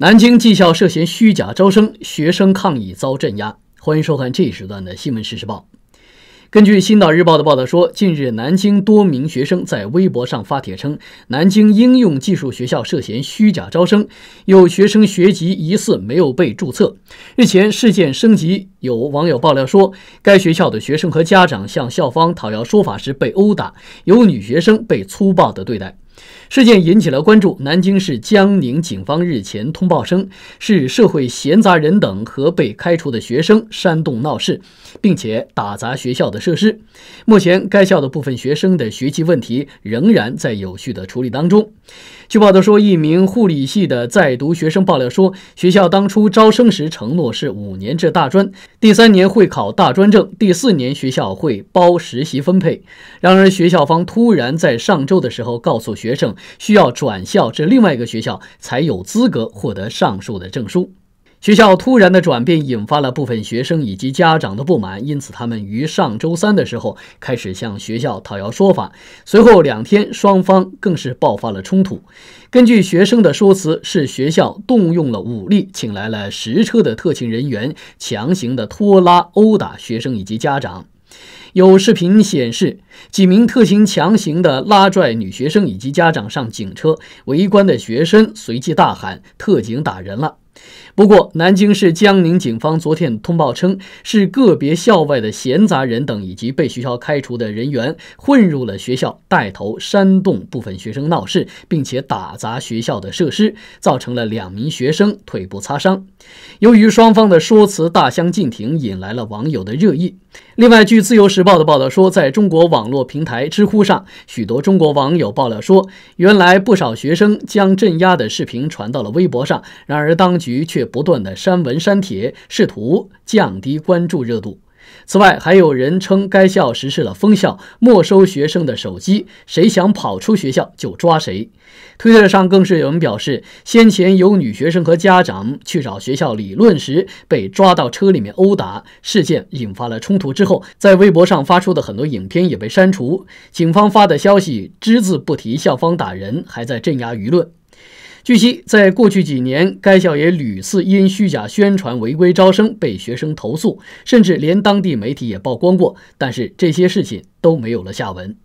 南京技校涉嫌虚假招生，学生抗议遭镇压。欢迎收看这一时段的新闻实时报。根据《新岛日报》的报道说，近日南京多名学生在微博上发帖称，南京应用技术学校涉嫌虚假招生，有学生学籍疑似没有被注册。日前事件升级，有网友爆料说，该学校的学生和家长向校方讨要说法时被殴打，有女学生被粗暴的对待。事件引起了关注。南京市江宁警方日前通报称，是社会闲杂人等和被开除的学生煽动闹事，并且打砸学校的设施。目前，该校的部分学生的学习问题仍然在有序的处理当中。据报道说，一名护理系的在读学生爆料说，学校当初招生时承诺是五年制大专，第三年会考大专证，第四年学校会包实习分配。然而，学校方突然在上周的时候告诉学。学生需要转校至另外一个学校，才有资格获得上述的证书。学校突然的转变引发了部分学生以及家长的不满，因此他们于上周三的时候开始向学校讨要说法。随后两天，双方更是爆发了冲突。根据学生的说辞，是学校动用了武力，请来了十车的特勤人员，强行的拖拉、殴打学生以及家长。有视频显示，几名特警强行的拉拽女学生以及家长上警车，围观的学生随即大喊：“特警打人了！”不过，南京市江宁警方昨天通报称，是个别校外的闲杂人等以及被学校开除的人员混入了学校，带头煽动部分学生闹事，并且打砸学校的设施，造成了两名学生腿部擦伤。由于双方的说辞大相径庭，引来了网友的热议。另外，据《自由时报》的报道说，在中国网络平台知乎上，许多中国网友爆料说，原来不少学生将镇压的视频传到了微博上，然而当。局却不断的删文删帖，试图降低关注热度。此外，还有人称该校实施了封校、没收学生的手机，谁想跑出学校就抓谁。推特上更是有人表示，先前有女学生和家长去找学校理论时，被抓到车里面殴打，事件引发了冲突之后，在微博上发出的很多影片也被删除。警方发的消息只字不提校方打人，还在镇压舆论。据悉，在过去几年，该校也屡次因虚假宣传、违规招生被学生投诉，甚至连当地媒体也曝光过。但是，这些事情都没有了下文。